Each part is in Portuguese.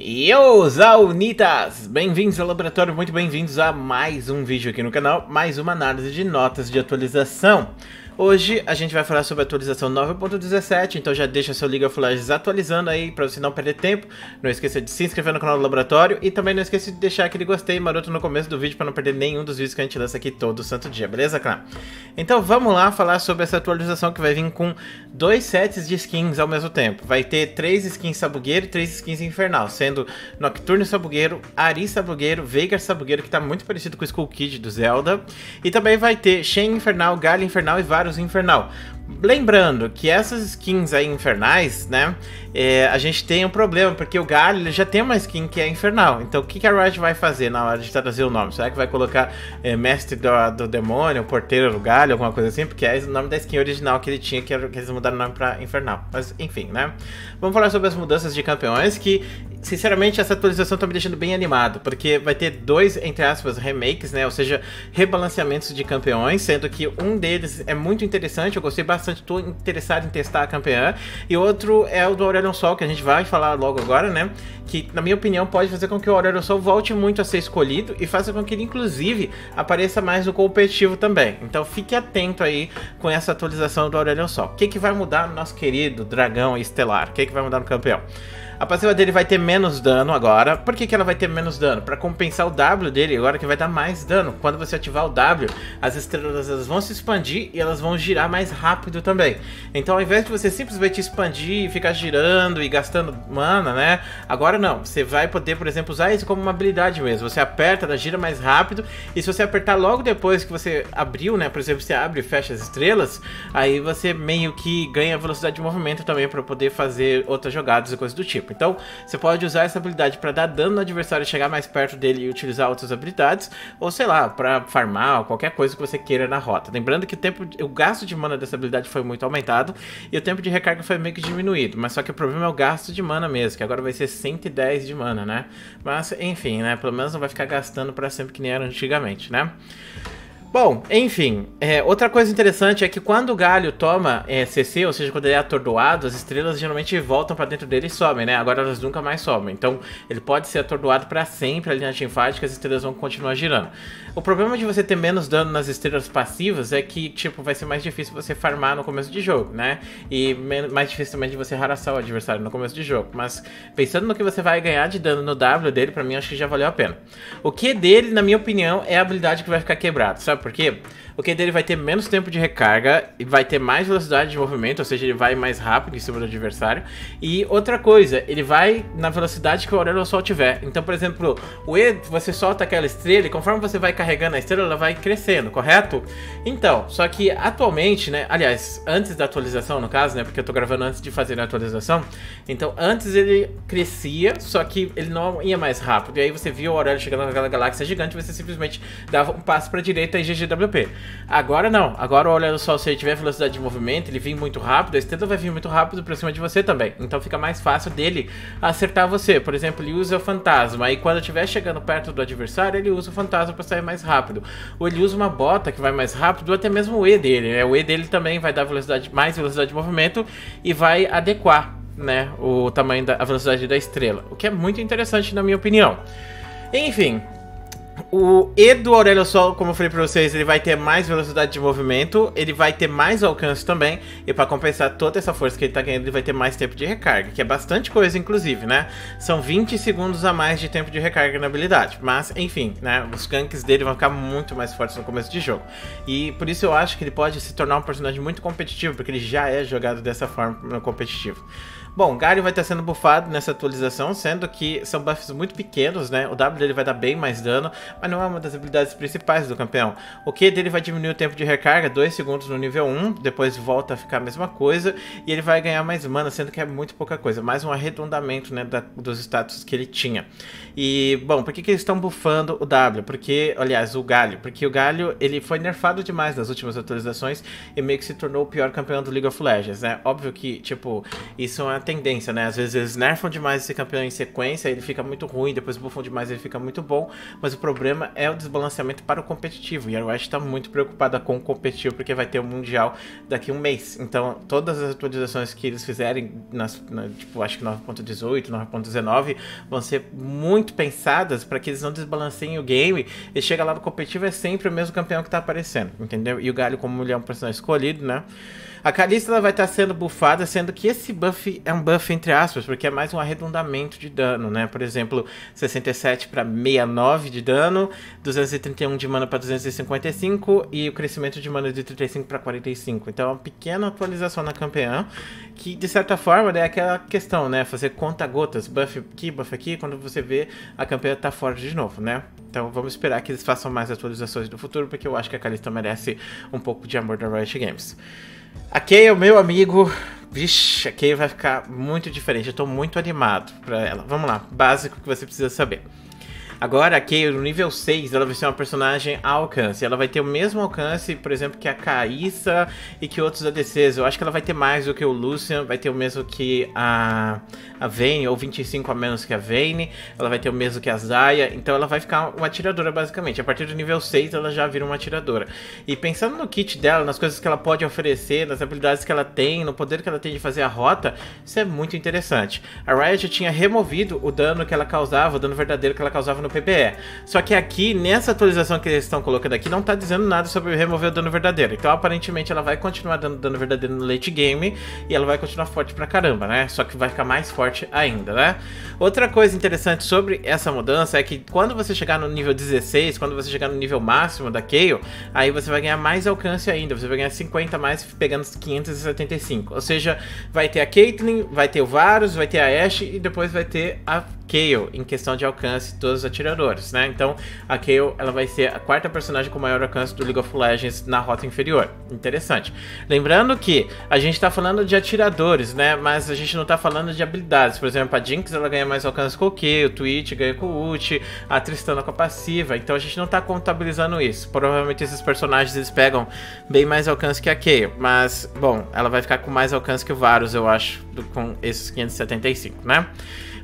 Yo, Zaunitas! Bem-vindos ao laboratório, muito bem-vindos a mais um vídeo aqui no canal, mais uma análise de notas de atualização. Hoje a gente vai falar sobre a atualização 9.17, então já deixa seu League of Legends atualizando aí para você não perder tempo. Não esqueça de se inscrever no canal do Laboratório e também não esqueça de deixar aquele gostei maroto no começo do vídeo para não perder nenhum dos vídeos que a gente lança aqui todo santo dia, beleza, clã? Então vamos lá falar sobre essa atualização que vai vir com dois sets de skins ao mesmo tempo. Vai ter três skins sabugueiro e três skins infernal, sendo Nocturne sabugueiro, Ari sabugueiro, Veigar sabugueiro, que tá muito parecido com o Skull Kid do Zelda, e também vai ter Shen infernal, Galho infernal e vários os Infernal. Lembrando que essas skins aí infernais, né? É, a gente tem um problema, porque o Galho já tem uma skin que é infernal. Então o que, que a Riot vai fazer na hora de trazer o nome? Será que vai colocar é, mestre do, do demônio, porteiro do galho, alguma coisa assim? Porque é o nome da skin original que ele tinha, que, era, que eles mudaram o nome pra infernal. Mas enfim, né? Vamos falar sobre as mudanças de campeões que sinceramente, essa atualização tá me deixando bem animado, porque vai ter dois, entre aspas, remakes, né? Ou seja, rebalanceamentos de campeões, sendo que um deles é muito interessante, eu gostei bastante, tô interessado em testar a campeã, e outro é o do Aurelion Sol, que a gente vai falar logo agora, né? Que, na minha opinião, pode fazer com que o Aurelion Sol volte muito a ser escolhido e faça com que ele, inclusive, apareça mais no competitivo também. Então fique atento aí com essa atualização do Aurelion Sol. O que, que vai mudar no nosso querido dragão estelar? O que, que vai mudar no campeão? A passiva dele vai ter menos dano agora. Por que, que ela vai ter menos dano? Para compensar o W dele agora que vai dar mais dano. Quando você ativar o W, as estrelas elas vão se expandir e elas vão girar mais rápido também. Então ao invés de você simplesmente expandir e ficar girando e gastando mana, né? Agora não. Você vai poder, por exemplo, usar isso como uma habilidade mesmo. Você aperta, ela gira mais rápido. E se você apertar logo depois que você abriu, né? Por exemplo, você abre e fecha as estrelas, aí você meio que ganha velocidade de movimento também para poder fazer outras jogadas e coisas do tipo tipo. Então, você pode usar essa habilidade para dar dano no adversário, chegar mais perto dele e utilizar outras habilidades, ou sei lá, para farmar ou qualquer coisa que você queira na rota. Lembrando que o tempo, o gasto de mana dessa habilidade foi muito aumentado e o tempo de recarga foi meio que diminuído, mas só que o problema é o gasto de mana mesmo, que agora vai ser 110 de mana, né? Mas, enfim, né? Pelo menos não vai ficar gastando para sempre que nem era antigamente, né? Bom, enfim, é, outra coisa interessante é que quando o galho toma é, CC, ou seja, quando ele é atordoado, as estrelas geralmente voltam para dentro dele e sobem, né? Agora elas nunca mais sobem. Então, ele pode ser atordoado para sempre ali na teamfight, as estrelas vão continuar girando. O problema de você ter menos dano nas estrelas passivas é que, tipo, vai ser mais difícil você farmar no começo de jogo, né? E mais difícil também de você raraçar o adversário no começo de jogo. Mas, pensando no que você vai ganhar de dano no W dele, para mim, acho que já valeu a pena. O Q dele, na minha opinião, é a habilidade que vai ficar quebrada, sabe? porque o Q dele vai ter menos tempo de recarga e vai ter mais velocidade de movimento, ou seja, ele vai mais rápido em cima do adversário. E outra coisa, ele vai na velocidade que o Aurelo Sol tiver. Então, por exemplo, o E, você solta aquela estrela e conforme você vai carregando a estrela, ela vai crescendo, correto? Então, só que atualmente, né, aliás, antes da atualização, no caso, né, porque eu tô gravando antes de fazer a atualização, então antes ele crescia, só que ele não ia mais rápido. E aí você via o horário chegando naquela galáxia gigante, você simplesmente dava um passo para direita e GGWP. Agora não. Agora, olha só, se ele tiver velocidade de movimento, ele vem muito rápido, a estrela vai vir muito rápido pra cima de você também. Então fica mais fácil dele acertar você. Por exemplo, ele usa o fantasma. E quando estiver chegando perto do adversário, ele usa o fantasma pra sair mais rápido. Ou ele usa uma bota que vai mais rápido, ou até mesmo o E dele. Né? O E dele também vai dar velocidade, mais velocidade de movimento e vai adequar né, o tamanho da velocidade da estrela. O que é muito interessante na minha opinião. Enfim, o E do Aurélio Sol, como eu falei pra vocês, ele vai ter mais velocidade de movimento, ele vai ter mais alcance também, e para compensar toda essa força que ele tá ganhando, ele vai ter mais tempo de recarga, que é bastante coisa, inclusive, né? São 20 segundos a mais de tempo de recarga na habilidade, mas, enfim, né? Os ganks dele vão ficar muito mais fortes no começo de jogo. E por isso eu acho que ele pode se tornar um personagem muito competitivo, porque ele já é jogado dessa forma no competitivo. Bom, Galio vai estar sendo bufado nessa atualização, sendo que são buffs muito pequenos, né? O W dele vai dar bem mais dano, mas não é uma das habilidades principais do campeão. O Q dele vai diminuir o tempo de recarga, 2 segundos no nível 1, depois volta a ficar a mesma coisa, e ele vai ganhar mais mana, sendo que é muito pouca coisa, mais um arredondamento né, da, dos status que ele tinha. E, bom, por que, que eles estão bufando o W? Porque, aliás, o Galho, porque o Galho ele foi nerfado demais nas últimas atualizações e meio que se tornou o pior campeão do League of Legends, né? Óbvio que, tipo, isso é uma tendência, né? Às vezes eles nerfam demais esse campeão em sequência, ele fica muito ruim, depois buffam demais, ele fica muito bom. Mas o problema é o desbalanceamento para o competitivo. E a Riot está muito preocupada com o competitivo, porque vai ter o Mundial daqui a um mês. Então, todas as atualizações que eles fizerem, nas, na, tipo, acho que 9.18, 9.19, vão ser muito pensadas para que eles não desbalanceiem o game. E chega lá no competitivo, é sempre o mesmo campeão que está aparecendo, entendeu? E o Galho, como ele é um personagem escolhido, né? A Kalista vai estar tá sendo bufada, sendo que esse buff é um buff entre aspas, porque é mais um arredondamento de dano, né? Por exemplo, 67 para 69 de dano, 231 de mana para 255 e o crescimento de mana de 35 para 45. Então é uma pequena atualização na campeã, que de certa forma né, é aquela questão, né? Fazer conta-gotas, buff aqui, buff aqui, quando você vê a campeã tá forte de novo, né? Então vamos esperar que eles façam mais atualizações no futuro, porque eu acho que a Kalista merece um pouco de amor da Riot Games. A é o meu amigo. Vixe, a vai ficar muito diferente. Eu tô muito animado pra ela. Vamos lá, básico que você precisa saber. Agora, aqui no nível 6, ela vai ser uma personagem a alcance. Ela vai ter o mesmo alcance, por exemplo, que a Caissa e que outros ADCs. Eu acho que ela vai ter mais do que o Lucian, vai ter o mesmo que a, a Vayne, ou 25 a menos que a Vayne. Ela vai ter o mesmo que a Zaya. Então ela vai ficar uma atiradora, basicamente. A partir do nível 6, ela já vira uma atiradora. E pensando no kit dela, nas coisas que ela pode oferecer, nas habilidades que ela tem, no poder que ela tem de fazer a rota, isso é muito interessante. A Riot tinha removido o dano que ela causava, o dano verdadeiro que ela causava no PPE. Só que aqui, nessa atualização que eles estão colocando aqui, não está dizendo nada sobre remover o dano verdadeiro. Então, aparentemente, ela vai continuar dando dano verdadeiro no late game e ela vai continuar forte pra caramba, né? Só que vai ficar mais forte ainda, né? Outra coisa interessante sobre essa mudança é que quando você chegar no nível 16, quando você chegar no nível máximo da Kayle, aí você vai ganhar mais alcance ainda. Você vai ganhar 50 mais pegando 575. Ou seja, vai ter a Caitlyn, vai ter o Varus, vai ter a Ashe e depois vai ter a Kayle em questão de alcance dos atiradores, né? Então a Kayle ela vai ser a quarta personagem com maior alcance do League of Legends na rota inferior. Interessante. Lembrando que a gente tá falando de atiradores, né? Mas a gente não tá falando de habilidades. Por exemplo, a Jinx ela ganha mais alcance com o Kayle, o Twitch ganha com o ult, a Tristana com a passiva. Então a gente não tá contabilizando isso. Provavelmente esses personagens eles pegam bem mais alcance que a Kayle, mas bom, ela vai ficar com mais alcance que o Varus, eu acho, do, com esses 575, né?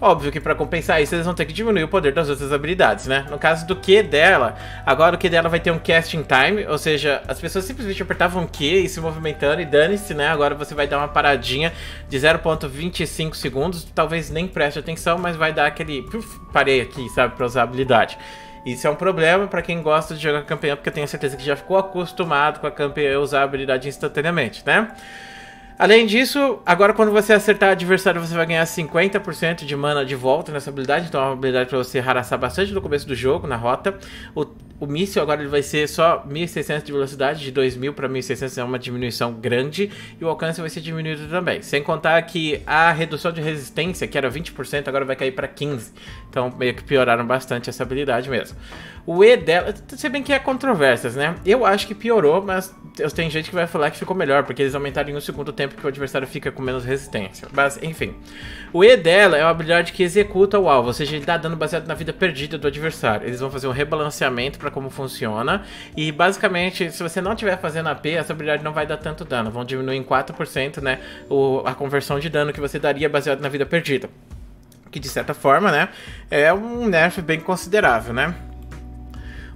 Óbvio que para compensar isso, eles vão ter que diminuir o poder das outras habilidades, né? No caso do Q dela, agora o Q dela vai ter um casting time, ou seja, as pessoas simplesmente apertavam Q e se movimentando e dane-se, né? Agora você vai dar uma paradinha de 0.25 segundos, talvez nem preste atenção, mas vai dar aquele puf, parei aqui, sabe, para usar a habilidade. Isso é um problema para quem gosta de jogar campeão, porque eu tenho certeza que já ficou acostumado com a campeã usar a habilidade instantaneamente, né? Além disso, agora quando você acertar adversário, você vai ganhar 50% de mana de volta nessa habilidade. Então é uma habilidade para você harassar bastante no começo do jogo, na rota. O o míssil agora ele vai ser só 1600 de velocidade, de 2000 para 1600 é uma diminuição grande, e o alcance vai ser diminuído também. Sem contar que a redução de resistência, que era 20%, agora vai cair para 15%. Então meio que pioraram bastante essa habilidade mesmo. O E dela, se bem que é controvérsias, né? Eu acho que piorou, mas eu tenho gente que vai falar que ficou melhor, porque eles aumentaram em um segundo tempo que o adversário fica com menos resistência. Mas, enfim. O E dela é uma habilidade que executa o alvo, ou seja, ele dá dano baseado na vida perdida do adversário. Eles vão fazer um rebalanceamento para como funciona. E basicamente, se você não estiver fazendo AP, essa habilidade não vai dar tanto dano. Vão diminuir em 4% né, o, a conversão de dano que você daria baseado na vida perdida. Que de certa forma, né? É um nerf bem considerável, né?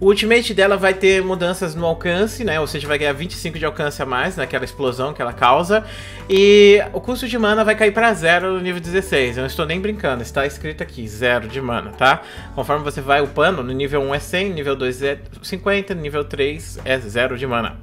O ultimate dela vai ter mudanças no alcance, né? Ou seja, vai ganhar 25 de alcance a mais naquela né? explosão que ela causa. E o custo de mana vai cair para zero no nível 16. Eu não estou nem brincando, está escrito aqui, zero de mana, tá? Conforme você vai upando, no nível 1 é 100, nível 2 é 50, nível 3 é zero de mana.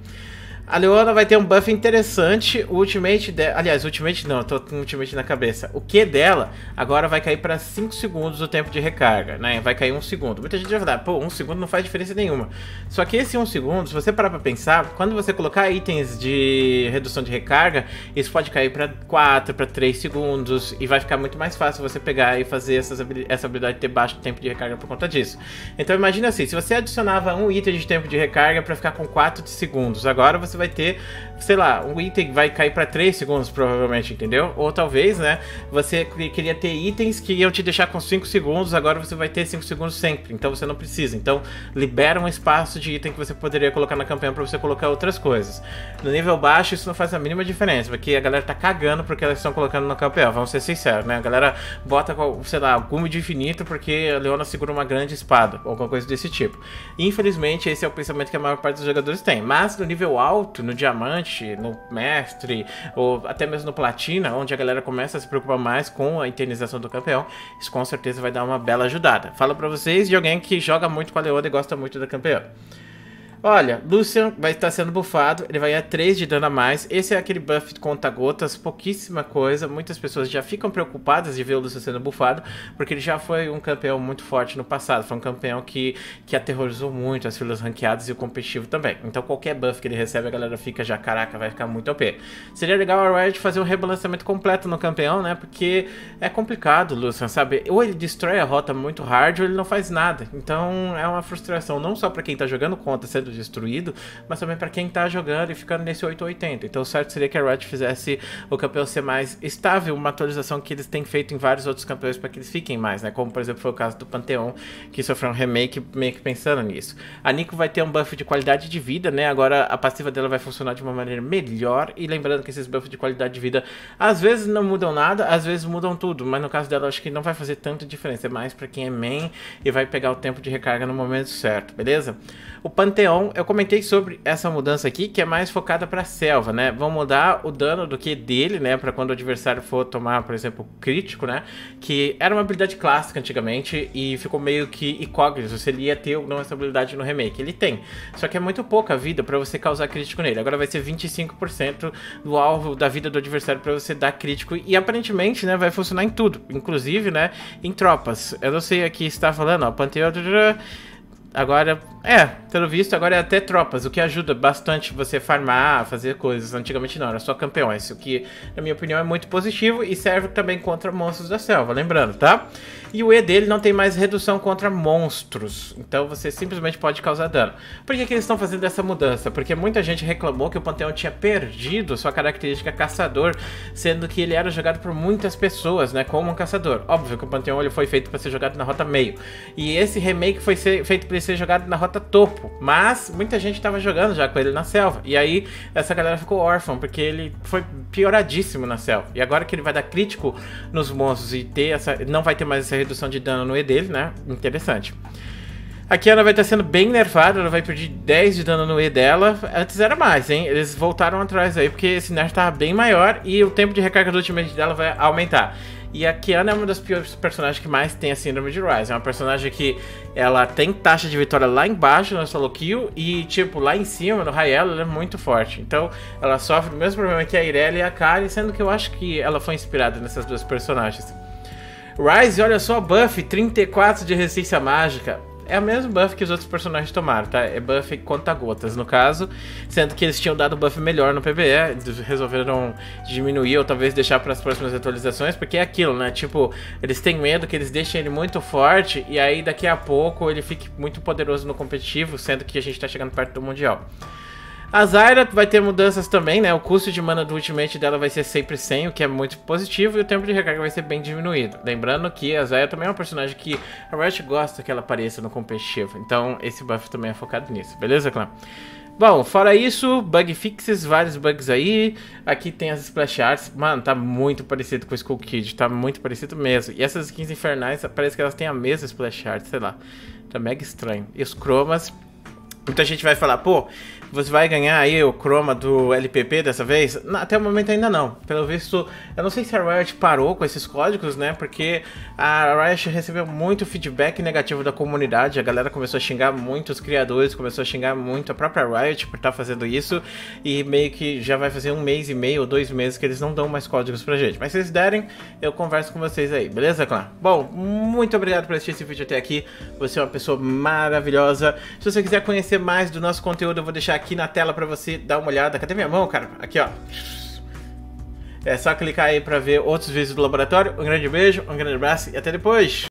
A Leona vai ter um buff interessante. O ultimate dela. Aliás, o ultimate não, eu tô com o ultimate na cabeça. O Q dela agora vai cair para 5 segundos o tempo de recarga, né? Vai cair 1 um segundo. Muita gente vai falar, pô, 1 um segundo não faz diferença nenhuma. Só que esse 1 um segundo, se você parar pra pensar, quando você colocar itens de redução de recarga, isso pode cair para 4, para 3 segundos. E vai ficar muito mais fácil você pegar e fazer essas essa habilidade ter baixo tempo de recarga por conta disso. Então imagina assim, se você adicionava um item de tempo de recarga para ficar com 4 segundos, agora você você vai ter, sei lá, um item vai cair para 3 segundos, provavelmente, entendeu? Ou talvez, né? Você queria ter itens que iam te deixar com 5 segundos, agora você vai ter 5 segundos sempre. Então você não precisa. Então libera um espaço de item que você poderia colocar na campanha para você colocar outras coisas. No nível baixo, isso não faz a mínima diferença, porque a galera tá cagando porque elas estão colocando na campanha. Vamos ser sinceros, né? A galera bota, sei lá, gume de infinito porque a Leona segura uma grande espada, ou alguma coisa desse tipo. Infelizmente, esse é o pensamento que a maior parte dos jogadores tem. Mas no nível alto, alto, no diamante, no mestre, ou até mesmo no platina, onde a galera começa a se preocupar mais com a internização do campeão, isso com certeza vai dar uma bela ajudada. Falo pra vocês de alguém que joga muito com a Leoda e gosta muito da campeã. Olha, Lucian vai estar sendo bufado, ele vai ganhar 3 de dano a mais. Esse é aquele buff conta-gotas, pouquíssima coisa. Muitas pessoas já ficam preocupadas de ver o Lucian sendo bufado, porque ele já foi um campeão muito forte no passado. Foi um campeão que, que aterrorizou muito as filas ranqueadas e o competitivo também. Então qualquer buff que ele recebe, a galera fica já, caraca, vai ficar muito OP. Seria legal a Riot fazer um rebalanceamento completo no campeão, né? Porque é complicado Lucian, sabe? Ou ele destrói a rota muito hard, ou ele não faz nada. Então é uma frustração, não só para quem tá jogando conta, sendo destruído, mas também para quem tá jogando e ficando nesse 880. Então o certo seria que a Riot fizesse o campeão ser mais estável, uma atualização que eles têm feito em vários outros campeões para que eles fiquem mais, né? Como por exemplo foi o caso do Pantheon, que sofreu um remake meio que pensando nisso. A Nico vai ter um buff de qualidade de vida, né? Agora a passiva dela vai funcionar de uma maneira melhor e lembrando que esses buffs de qualidade de vida às vezes não mudam nada, às vezes mudam tudo, mas no caso dela acho que não vai fazer tanta diferença, é mais para quem é main e vai pegar o tempo de recarga no momento certo, beleza? O Pantheon então, eu comentei sobre essa mudança aqui, que é mais focada para selva, né? Vão mudar o dano do que dele, né? Para quando o adversário for tomar, por exemplo, crítico, né? Que era uma habilidade clássica antigamente e ficou meio que incógnito se ele ia ter ou não essa habilidade no remake. Ele tem, só que é muito pouca vida para você causar crítico nele. Agora vai ser 25% do alvo da vida do adversário para você dar crítico e aparentemente, né, vai funcionar em tudo, inclusive, né, em tropas. Eu não sei aqui está falando, ó, Panteão Agora, é, pelo visto, agora é até tropas, o que ajuda bastante você farmar, fazer coisas. Antigamente não, era só campeões, o que, na minha opinião, é muito positivo e serve também contra monstros da selva, lembrando, tá? E o E dele não tem mais redução contra monstros, então você simplesmente pode causar dano. Por que, que eles estão fazendo essa mudança? Porque muita gente reclamou que o Panteão tinha perdido sua característica caçador, sendo que ele era jogado por muitas pessoas, né, como um caçador. Óbvio que o Panteão ele foi feito para ser jogado na rota meio. E esse remake foi ser, feito para ser jogado na rota topo. Mas muita gente estava jogando já com ele na selva. E aí essa galera ficou órfã, porque ele foi pioradíssimo na selva. E agora que ele vai dar crítico nos monstros e ter essa. não vai ter mais essa redução de dano no E dele, né? Interessante. Aqui tá ela vai estar sendo bem nervada. ela vai perder 10 de dano no E dela. Antes era mais, hein? Eles voltaram atrás aí, porque esse nerf tava bem maior e o tempo de recarga do ultimate dela vai aumentar. E a Kiana é uma das piores personagens que mais tem a síndrome de Rise. É uma personagem que ela tem taxa de vitória lá embaixo no solo kill e, tipo, lá em cima, no Rael, ela é muito forte. Então, ela sofre o mesmo problema que a Irelia e a Kari, sendo que eu acho que ela foi inspirada nessas duas personagens. Rise, olha só, buff 34 de resistência mágica, é o mesmo buff que os outros personagens tomaram, tá? É buff conta-gotas, no caso. Sendo que eles tinham dado o buff melhor no PBE, resolveram diminuir ou talvez deixar para as próximas atualizações, porque é aquilo, né? Tipo, eles têm medo que eles deixem ele muito forte e aí daqui a pouco ele fique muito poderoso no competitivo, sendo que a gente tá chegando perto do Mundial. A Zyra vai ter mudanças também, né? O custo de mana do ultimate dela vai ser sempre 100, o que é muito positivo, e o tempo de recarga vai ser bem diminuído. Lembrando que a Zyra também é um personagem que a Riot gosta que ela apareça no competitivo, então esse buff também é focado nisso, beleza, clã? Bom, fora isso, bug fixes, vários bugs aí. Aqui tem as splash arts. Mano, tá muito parecido com o Skull Kid, tá muito parecido mesmo. E essas skins infernais, parece que elas têm a mesma splash art, sei lá. Tá mega estranho. E os cromas, Muita gente vai falar, pô, você vai ganhar aí o chroma do LPP dessa vez? Até o momento ainda não. Pelo visto, eu não sei se a Riot parou com esses códigos, né? Porque a Riot recebeu muito feedback negativo da comunidade. A galera começou a xingar muito os criadores, começou a xingar muito a própria Riot por estar tá fazendo isso. E meio que já vai fazer um mês e meio ou dois meses que eles não dão mais códigos pra gente. Mas se eles derem, eu converso com vocês aí, beleza, clã? Bom, muito obrigado por assistir esse vídeo até aqui. Você é uma pessoa maravilhosa. Se você quiser conhecer mais do nosso conteúdo, eu vou deixar deixar aqui na tela para você dar uma olhada. Cadê minha mão, cara? Aqui, ó. É só clicar aí para ver outros vídeos do laboratório. Um grande beijo, um grande abraço e até depois!